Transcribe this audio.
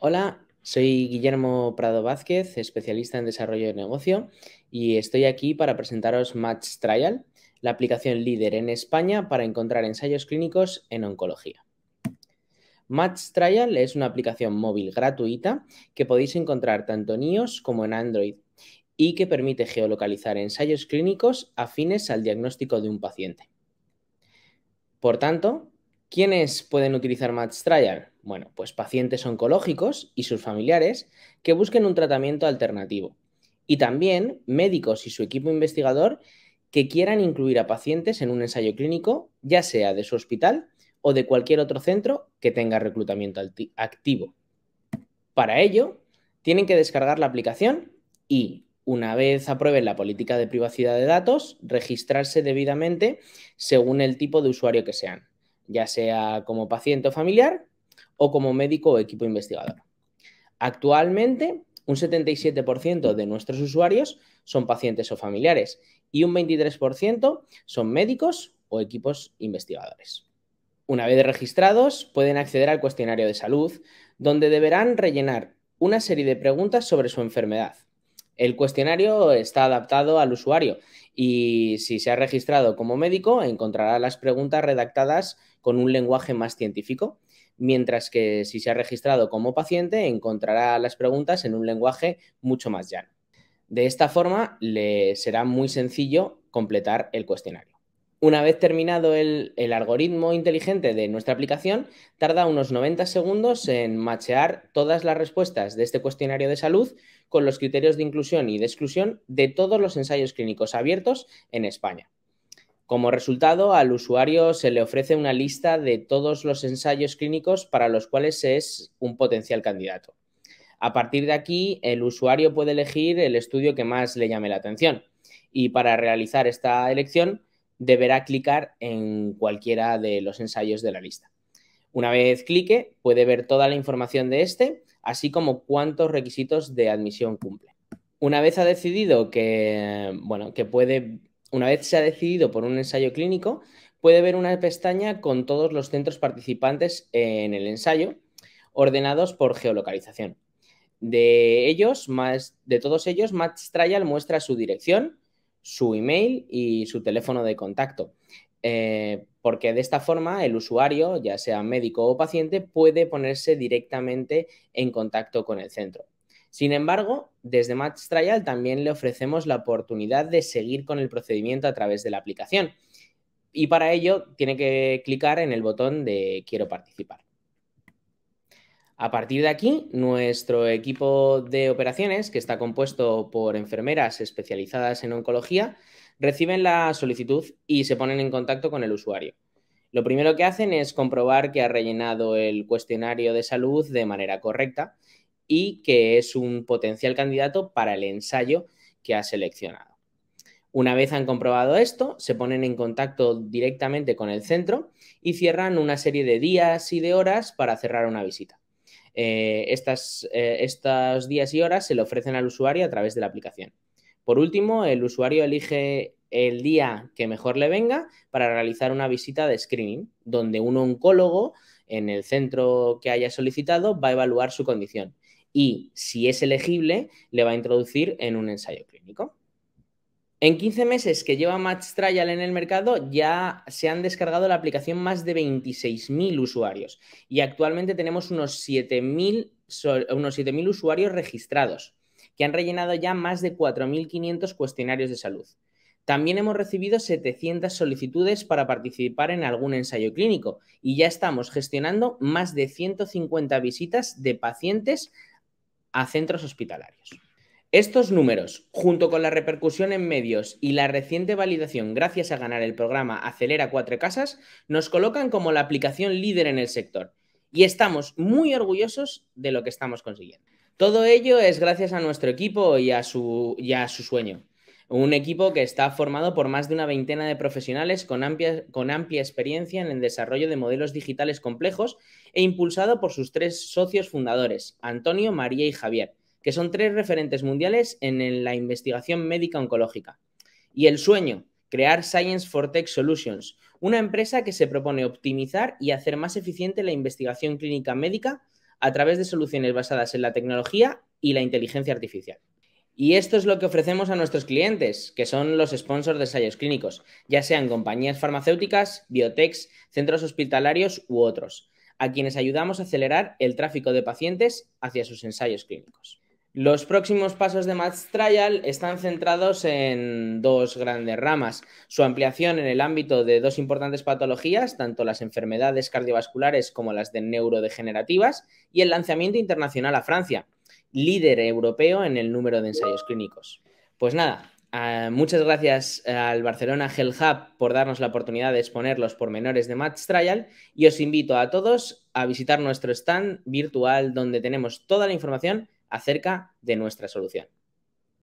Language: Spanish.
Hola, soy Guillermo Prado Vázquez, especialista en desarrollo de negocio, y estoy aquí para presentaros Match Trial, la aplicación líder en España para encontrar ensayos clínicos en oncología. Match Trial es una aplicación móvil gratuita que podéis encontrar tanto en iOS como en Android y que permite geolocalizar ensayos clínicos afines al diagnóstico de un paciente. Por tanto, ¿quiénes pueden utilizar Match Trial? Bueno, pues pacientes oncológicos y sus familiares que busquen un tratamiento alternativo. Y también médicos y su equipo investigador que quieran incluir a pacientes en un ensayo clínico, ya sea de su hospital o de cualquier otro centro que tenga reclutamiento activo. Para ello, tienen que descargar la aplicación y, una vez aprueben la política de privacidad de datos, registrarse debidamente según el tipo de usuario que sean, ya sea como paciente o familiar o como médico o equipo investigador. Actualmente, un 77% de nuestros usuarios son pacientes o familiares y un 23% son médicos o equipos investigadores. Una vez registrados, pueden acceder al cuestionario de salud, donde deberán rellenar una serie de preguntas sobre su enfermedad. El cuestionario está adaptado al usuario y si se ha registrado como médico encontrará las preguntas redactadas con un lenguaje más científico, mientras que si se ha registrado como paciente encontrará las preguntas en un lenguaje mucho más llano. De esta forma le será muy sencillo completar el cuestionario. Una vez terminado el, algoritmo inteligente de nuestra aplicación, tarda unos 90 segundos en machear todas las respuestas de este cuestionario de salud con los criterios de inclusión y de exclusión de todos los ensayos clínicos abiertos en España. Como resultado, al usuario se le ofrece una lista de todos los ensayos clínicos para los cuales es un potencial candidato. A partir de aquí, el usuario puede elegir el estudio que más le llame la atención. Y para realizar esta elección, deberá clicar en cualquiera de los ensayos de la lista. Una vez clique, puede ver toda la información de este, así como cuántos requisitos de admisión cumple. Una vez ha decidido que, bueno, que puede, una vez se ha decidido por un ensayo clínico, puede ver una pestaña con todos los centros participantes en el ensayo, ordenados por geolocalización. De ellos, más, de todos ellos, MatchTrial muestra su dirección, su email y su teléfono de contacto. Eh, porque de esta forma el usuario, ya sea médico o paciente, puede ponerse directamente en contacto con el centro. Sin embargo, desde Match Trial también le ofrecemos la oportunidad de seguir con el procedimiento a través de la aplicación. Y para ello tiene que clicar en el botón de quiero participar. A partir de aquí, nuestro equipo de operaciones, que está compuesto por enfermeras especializadas en oncología, reciben la solicitud y se ponen en contacto con el usuario. Lo primero que hacen es comprobar que ha rellenado el cuestionario de salud de manera correcta y que es un potencial candidato para el ensayo que ha seleccionado. Una vez han comprobado esto, se ponen en contacto directamente con el centro y cierran una serie de días y de horas para cerrar una visita. Eh, estas, eh, estos días y horas se le ofrecen al usuario a través de la aplicación. Por último, el usuario elige el día que mejor le venga para realizar una visita de screening, donde un oncólogo en el centro que haya solicitado va a evaluar su condición y, si es elegible, le va a introducir en un ensayo clínico. En 15 meses que lleva Match Trial en el mercado, ya se han descargado la aplicación más de 26.000 usuarios y actualmente tenemos unos 7.000 usuarios registrados que han rellenado ya más de 4.500 cuestionarios de salud. También hemos recibido 700 solicitudes para participar en algún ensayo clínico y ya estamos gestionando más de 150 visitas de pacientes a centros hospitalarios. Estos números, junto con la repercusión en medios y la reciente validación gracias a ganar el programa Acelera Cuatro Casas, nos colocan como la aplicación líder en el sector y estamos muy orgullosos de lo que estamos consiguiendo. Todo ello es gracias a nuestro equipo y a su, sueño. Un equipo que está formado por más de una veintena de profesionales con amplia experiencia en el desarrollo de modelos digitales complejos e impulsado por sus tres socios fundadores, Antonio, María y Javier que son tres referentes mundiales en la investigación médica oncológica. Y el sueño, crear Science for Tech Solutions, una empresa que se propone optimizar y hacer más eficiente la investigación clínica médica a través de soluciones basadas en la tecnología y la inteligencia artificial. Y esto es lo que ofrecemos a nuestros clientes, que son los sponsors de ensayos clínicos, ya sean compañías farmacéuticas, biotechs, centros hospitalarios u otros, a quienes ayudamos a acelerar el tráfico de pacientes hacia sus ensayos clínicos. Los próximos pasos de Match Trial están centrados en dos grandes ramas. Su ampliación en el ámbito de dos importantes patologías, tanto las enfermedades cardiovasculares como las de neurodegenerativas, y el lanzamiento internacional a Francia, líder europeo en el número de ensayos clínicos. Pues nada, ah, muchas gracias al Barcelona Health Hub por darnos la oportunidad de exponer los pormenores de Match Trial y os invito a todos a visitar nuestro stand virtual donde tenemos toda la información acerca de nuestra solución.